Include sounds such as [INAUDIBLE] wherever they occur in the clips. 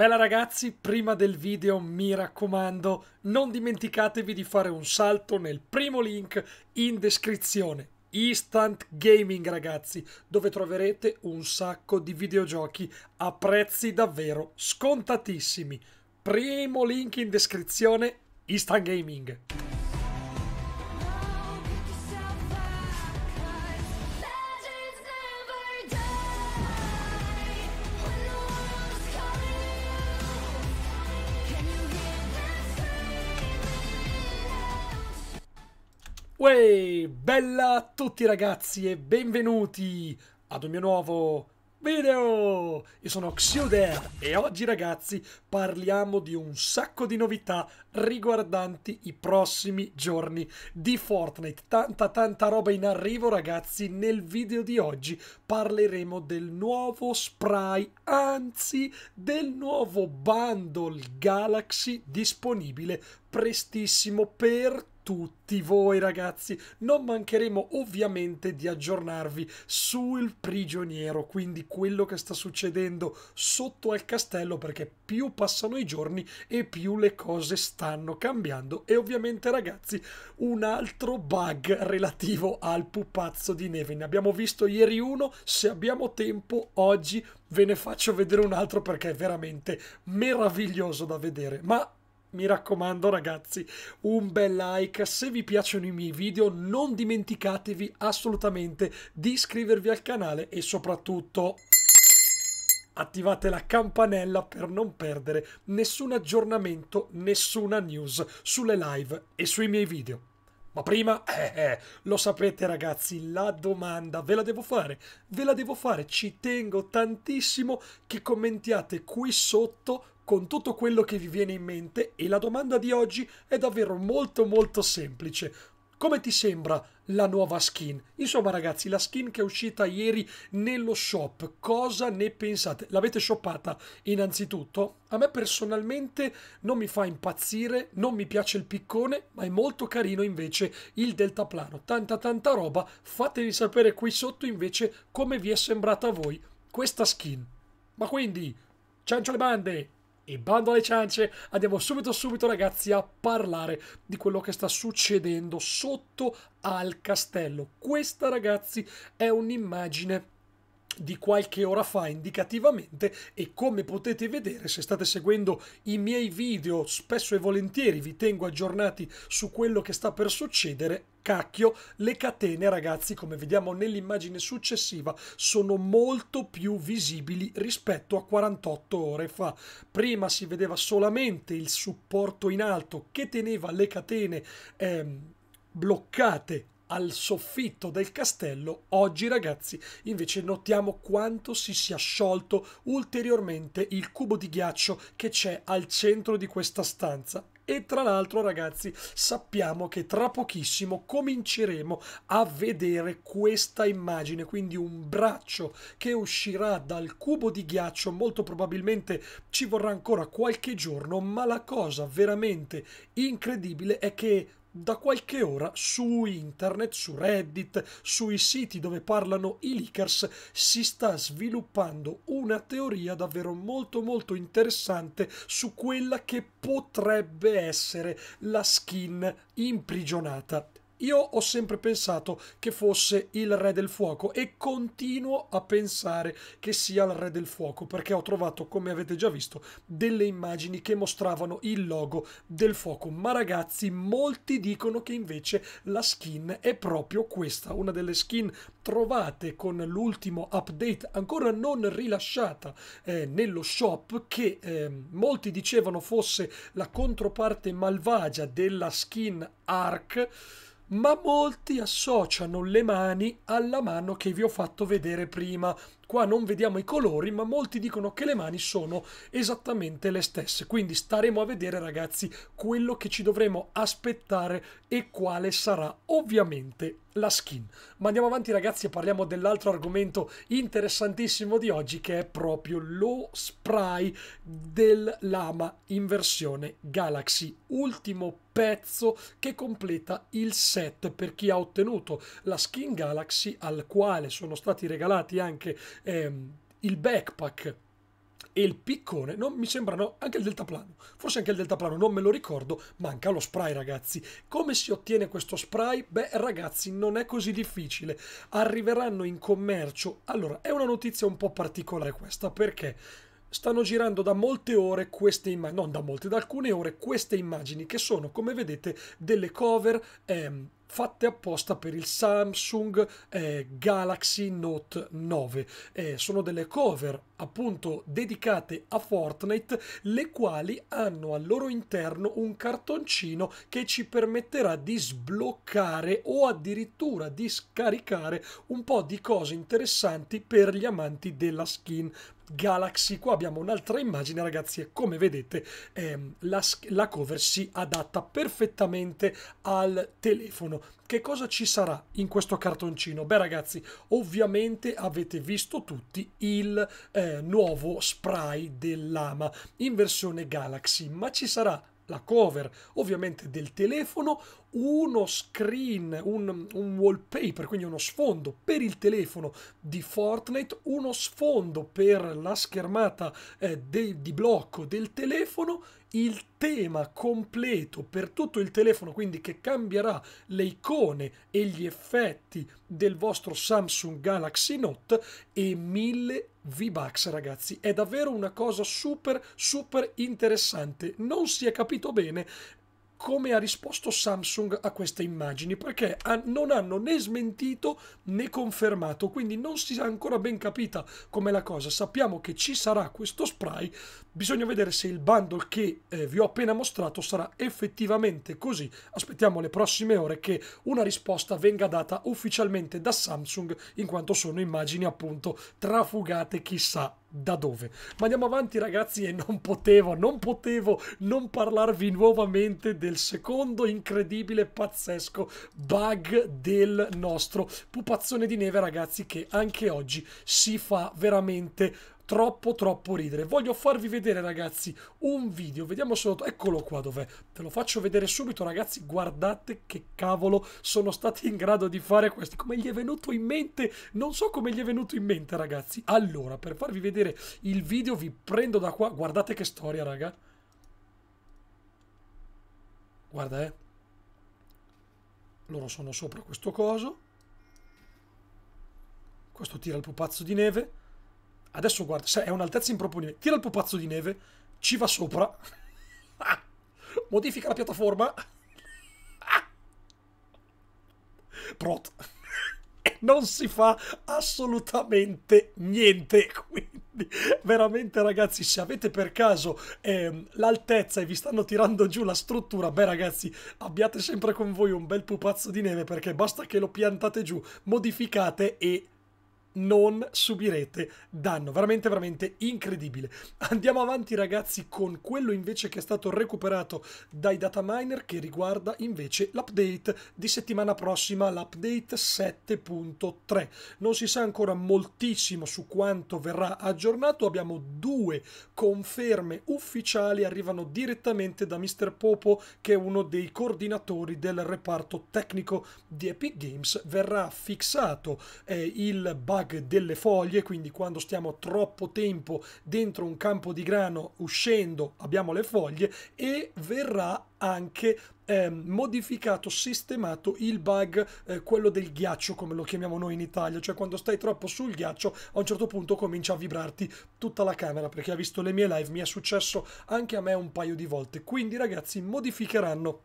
Bella ragazzi, prima del video mi raccomando, non dimenticatevi di fare un salto nel primo link in descrizione. Instant Gaming ragazzi, dove troverete un sacco di videogiochi a prezzi davvero scontatissimi. Primo link in descrizione, Instant Gaming. Uè, bella a tutti ragazzi e benvenuti ad un mio nuovo video! Io sono Xiuder e oggi ragazzi parliamo di un sacco di novità riguardanti i prossimi giorni di Fortnite. Tanta tanta roba in arrivo ragazzi, nel video di oggi parleremo del nuovo spray, anzi del nuovo bundle Galaxy disponibile prestissimo per tutti tutti voi ragazzi. Non mancheremo ovviamente di aggiornarvi sul prigioniero, quindi quello che sta succedendo sotto al castello, perché più passano i giorni e più le cose stanno cambiando. E ovviamente ragazzi, un altro bug relativo al pupazzo di neve. Ne abbiamo visto ieri uno, se abbiamo tempo oggi ve ne faccio vedere un altro perché è veramente meraviglioso da vedere. Ma mi raccomando ragazzi, un bel like, se vi piacciono i miei video non dimenticatevi assolutamente di iscrivervi al canale e soprattutto attivate la campanella per non perdere nessun aggiornamento, nessuna news sulle live e sui miei video. Ma prima, eh, eh, lo sapete ragazzi, la domanda ve la devo fare, ve la devo fare, ci tengo tantissimo che commentiate qui sotto con tutto quello che vi viene in mente e la domanda di oggi è davvero molto molto semplice. Come ti sembra la nuova skin? Insomma ragazzi, la skin che è uscita ieri nello shop, cosa ne pensate? L'avete shoppata innanzitutto? A me personalmente non mi fa impazzire, non mi piace il piccone, ma è molto carino invece il deltaplano. Tanta tanta roba, fatemi sapere qui sotto invece come vi è sembrata a voi questa skin. Ma quindi, ciancio le bande! E bando alle ciance, andiamo subito subito ragazzi a parlare di quello che sta succedendo sotto al castello. Questa ragazzi è un'immagine di qualche ora fa indicativamente e come potete vedere se state seguendo i miei video spesso e volentieri vi tengo aggiornati su quello che sta per succedere cacchio, le catene ragazzi come vediamo nell'immagine successiva sono molto più visibili rispetto a 48 ore fa. Prima si vedeva solamente il supporto in alto che teneva le catene eh, bloccate al soffitto del castello, oggi ragazzi invece notiamo quanto si sia sciolto ulteriormente il cubo di ghiaccio che c'è al centro di questa stanza e tra l'altro ragazzi sappiamo che tra pochissimo cominceremo a vedere questa immagine quindi un braccio che uscirà dal cubo di ghiaccio molto probabilmente ci vorrà ancora qualche giorno ma la cosa veramente incredibile è che da qualche ora su internet, su Reddit, sui siti dove parlano i leakers, si sta sviluppando una teoria davvero molto molto interessante su quella che potrebbe essere la skin imprigionata io ho sempre pensato che fosse il re del fuoco e continuo a pensare che sia il re del fuoco perché ho trovato, come avete già visto, delle immagini che mostravano il logo del fuoco. Ma ragazzi, molti dicono che invece la skin è proprio questa, una delle skin trovate con l'ultimo update ancora non rilasciata eh, nello shop che eh, molti dicevano fosse la controparte malvagia della skin Ark ma molti associano le mani alla mano che vi ho fatto vedere prima, Qua non vediamo i colori, ma molti dicono che le mani sono esattamente le stesse. Quindi staremo a vedere, ragazzi, quello che ci dovremo aspettare e quale sarà ovviamente la skin. Ma andiamo avanti ragazzi e parliamo dell'altro argomento interessantissimo di oggi che è proprio lo spray del lama in versione Galaxy, ultimo pezzo che completa il set per chi ha ottenuto la skin Galaxy al quale sono stati regalati anche ehm, il backpack e il piccone non mi sembrano anche il deltaplano forse anche il deltaplano non me lo ricordo manca lo spray ragazzi come si ottiene questo spray beh ragazzi non è così difficile arriveranno in commercio allora è una notizia un po' particolare questa perché stanno girando da molte ore queste immagini, non da molte, da alcune ore queste immagini che sono come vedete delle cover ehm, fatte apposta per il Samsung eh, Galaxy Note 9. Eh, sono delle cover appunto dedicate a Fortnite, le quali hanno al loro interno un cartoncino che ci permetterà di sbloccare o addirittura di scaricare un po' di cose interessanti per gli amanti della skin Galaxy. Qua abbiamo un'altra immagine, ragazzi, e come vedete ehm, la, la cover si adatta perfettamente al telefono cartoncino. Che cosa ci sarà in questo cartoncino? Beh ragazzi, ovviamente avete visto tutti il eh, nuovo spray dell'AMA in versione Galaxy, ma ci sarà la cover ovviamente del telefono, uno screen, un, un, wallpaper, quindi uno sfondo per il telefono di Fortnite, uno sfondo per la schermata eh, de, di blocco del telefono il tema completo per tutto il telefono, quindi che cambierà le icone e gli effetti del vostro Samsung Galaxy Note e 1000 V-Bucks ragazzi, è davvero una cosa super super interessante, non si è capito bene come ha risposto Samsung a queste immagini, perché non hanno né smentito né confermato, quindi non si è ancora ben capita come la cosa. Sappiamo che ci sarà questo spray, bisogna vedere se il bundle che eh, vi ho appena mostrato sarà effettivamente così. Aspettiamo le prossime ore che una risposta venga data ufficialmente da Samsung, in quanto sono immagini appunto trafugate chissà da dove? Ma andiamo avanti ragazzi e non potevo, non potevo non parlarvi nuovamente del secondo incredibile, pazzesco bug del nostro pupazzone di neve ragazzi che anche oggi si fa veramente troppo troppo ridere. Voglio farvi vedere ragazzi un video, vediamo solo, eccolo qua dov'è, te lo faccio vedere subito ragazzi, guardate che cavolo sono stati in grado di fare questo, come gli è venuto in mente, non so come gli è venuto in mente ragazzi. Allora, per farvi vedere il video vi prendo da qua, guardate che storia raga. Guarda eh. Loro sono sopra questo coso. Questo tira il pupazzo di neve Adesso guarda, è un'altezza improponibile. Tira il pupazzo di neve, ci va sopra. [LAUGHS] Modifica la piattaforma. [LAUGHS] Prot. e non si fa assolutamente niente. Quindi, veramente ragazzi, se avete per caso eh, l'altezza e vi stanno tirando giù la struttura, beh ragazzi, abbiate sempre con voi un bel pupazzo di neve perché basta che lo piantate giù, modificate e non subirete danno. Veramente, veramente incredibile. Andiamo avanti ragazzi con quello invece che è stato recuperato dai data miner che riguarda invece l'update di settimana prossima, l'update 7.3. Non si sa ancora moltissimo su quanto verrà aggiornato, abbiamo due conferme ufficiali, arrivano direttamente da Mr. Popo che è uno dei coordinatori del reparto tecnico di Epic Games. Verrà fissato eh, il bug drag delle foglie, quindi quando stiamo troppo tempo dentro un campo di grano uscendo abbiamo le foglie e verrà anche eh, modificato, sistemato il bug, eh, quello del ghiaccio come lo chiamiamo noi in Italia, cioè quando stai troppo sul ghiaccio a un certo punto comincia a vibrarti tutta la camera perché ha visto le mie live, mi è successo anche a me un paio di volte, quindi ragazzi modificheranno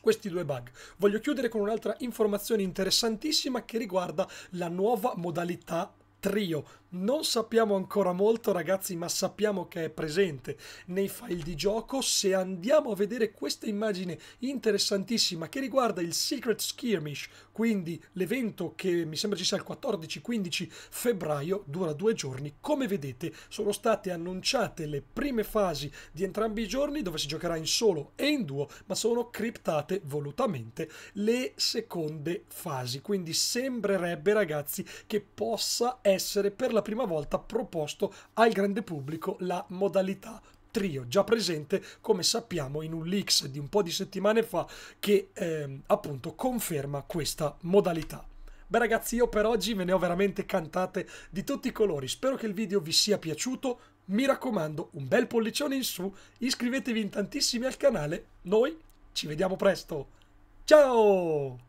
questi due bug, voglio chiudere con un'altra informazione interessantissima che riguarda la nuova modalità trio non sappiamo ancora molto ragazzi, ma sappiamo che è presente nei file di gioco. Se andiamo a vedere questa immagine interessantissima che riguarda il Secret Skirmish, quindi l'evento che mi sembra ci sia il 14-15 febbraio, dura due giorni, come vedete sono state annunciate le prime fasi di entrambi i giorni dove si giocherà in solo e in duo, ma sono criptate volutamente le seconde fasi. Quindi sembrerebbe ragazzi che possa essere per la la prima volta proposto al grande pubblico la modalità trio, già presente come sappiamo in un leaks di un po' di settimane fa che eh, appunto conferma questa modalità. Beh ragazzi io per oggi ve ne ho veramente cantate di tutti i colori, spero che il video vi sia piaciuto, mi raccomando un bel pollicione in su, iscrivetevi in tantissimi al canale, noi ci vediamo presto, ciao!